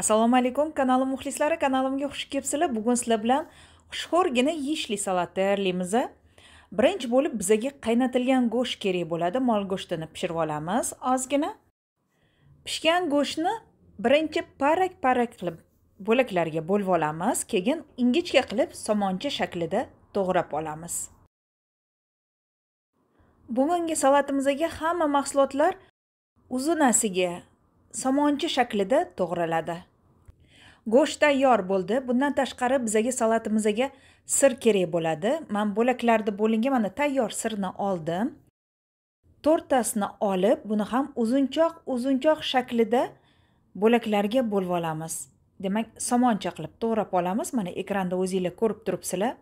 assalomu alaykum kanalim muxlislari kanalimga xush kelibsizlar bugun sizlar bilan xushxo'rgina yeyishli salat tayyorlaymiz birinchi bo'lib bizaga qaynatilgan go'sht kerak bo'ladi mol go'shtini pishirib olamiz ozgina pishgan go'shtni birinchi parak parak qilib bo'laklarga bo'lib olamiz keyin ingichka qilib somoncha shaklida to'g'rab olamiz bugungi salatimizga hamma mahsulotlar uzunasiga somoncha shaklida to'g'raladi go'sht tayyor bo'ldi bundan tashqari bizaga salatimizga sir kerak bo'ladi man bo'laklarda bo'lingan mana tayyor sirni oldim to'rttasini olib buni ham uzunchoq uzunchoq shaklida bo'laklarga bo'lib olamiz demak somoncha qilib to'g'rab olamiz mana ekranda o'zinglar ko'rib turibsizlar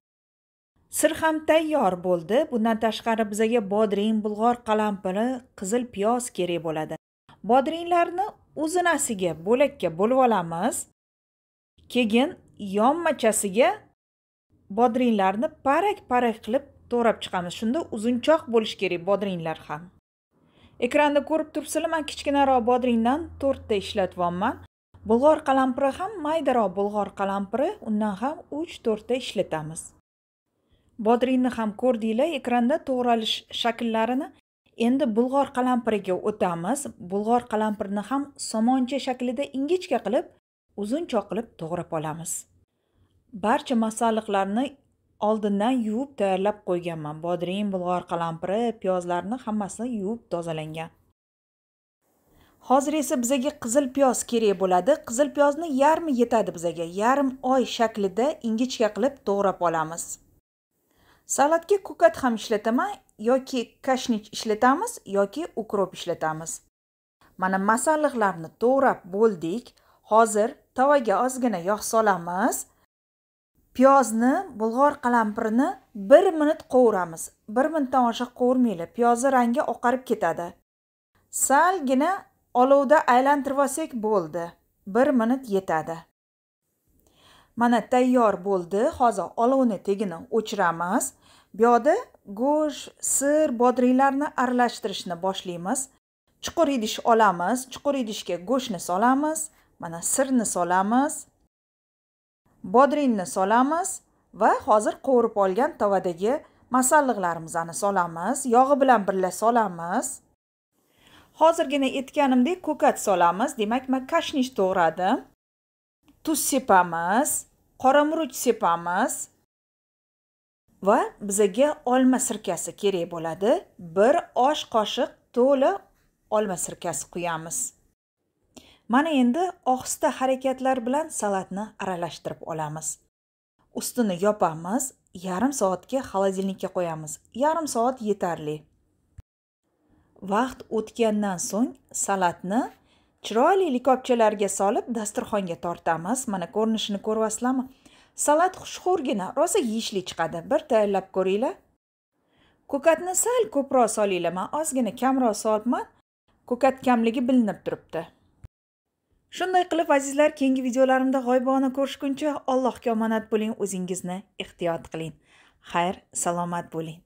sir ham tayyor bo'ldi bundan tashqari bizaga bodring bulg'or qalampiri qizil piyoz kerak bo'ladi bodringlarni uzunasiga bo'lakka bo'lib olamiz keyin yonmachasiga bodringlarni parak parak qilib to'rab chiqamiz shunda uzunchoq bo'lishi kerak bodringlar ham ekranda ko'rib turibsizlar man kichkinaroq bodringdan to'rtta ishlatyapman bulg'or qalampiri ham maydaroq bulg'or qalampiri undan ham uch to'rtta ishlatamiz bodringni ham ko'rdinglar ekranda to'g'ralish shakllarini endi bulg'or qalampiriga o'tamiz bulg'or qalampirni ham somoncha shaklida ingichka qilib uzunchoq qilib to'g'rab olamiz barcha masalliqlarni oldindan yuvib tayyorlab qo'yganman bodring bulg'or qalampiri piyozlarni hammasi yuvib tozalangan hozir esa bizaga qizil piyoz kerak bo'ladi qizil piyozni yarmi yetadi bizaga yarim oy shaklida ingichka qilib to'g'rab olamiz salatga ko'kat ham ishlataman yoki kashnich ishlatamiz yoki ukrop ishlatamiz mana masalliqlarni to'g'rab bo'ldik hozir tovaga ozgina yog' solamiz piyozni bulg'or qalampirini 1 minut qovuramiz 1 minutdan oshiq qovurmaylik piyozi rangi oqarib ketadi salgina olovda aylantirib olsak bo'ldi 1 minut yetadi mana tayyor bo'ldi hozir olovni tagini o'chiramiz bu yoqda go'sht sir bodringlarni aralashtirishni boshlaymiz chuqur idish olamiz chuqur idishga go'shtni solamiz mana sirni solamiz bodringni solamiz va hozir qovurib olgan tovadagi masalliqlarimizni solamiz yog'i bilan birga solamiz hozirgina aytganimdek ko'kat solamiz demak man kashnish to'g'radim tuz sepamiz qora murch sepamiz va bizaga olma sirkasi kerak bo'ladi bir osh qoshiq to'la olma sirkasi quyamiz mana endi ohista harakatlar bilan salatni aralashtirib olamiz ustini yopamiz yarim soatga xolodilnikka qo'yamiz yarim soat yetarli vaqt o'tgandan so'ng salatni chiroyli likopchalarga solib dasturxonga tortamiz mana ko'rinishini ko'ryapsizlarmi salat xushxo'rgina rosa yeyishli chiqadi bir tayyorlab ko'ringlar ko'katni sal ko'proq solinglar man ozgina kamroq solibman ko'kat kamligi bilinib turibdi shunday qilib azizlar keyingi videolarimda g'oyibona ko'rishguncha allohga omonat bo'ling o'zingizni ehtiyot qiling xayr salomat bo'ling